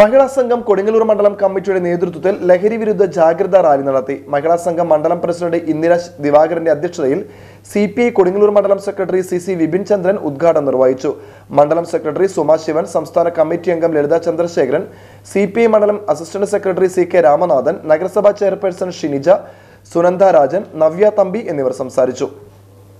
മഹിളാ സംഘം കൊടുങ്ങല്ലൂർ മണ്ഡലം കമ്മിറ്റിയുടെ നേതൃത്വത്തിൽ ലഹരി വിരുദ്ധ ജാഗ്രതാ റാലി നടത്തി മഹിളാ സംഘം മണ്ഡലം പ്രസിഡന്റ് ഇന്ദിര ദിവാകരന്റെ അധ്യക്ഷതയിൽ സി പി ഐ കൊടുങ്ങല്ലൂർ മണ്ഡലം secretary C C Vipin Chandran ഉദ്ഘാടനം നിർവഹിച്ചു മണ്ഡലം സെക്രട്ടറി സുമാ ശിവൻ സംസ്ഥാന കമ്മിറ്റി അംഗം Lalitha Chandrasekharan C P I മണ്ഡലം assistant secretary C K Ramanathan നഗരസഭാ ചെയർപേഴ്സൺ ഷിനിജ സുനന്ദ രാജൻ നവ്യ തമ്പി എന്നിവർ സംസാരിച്ചു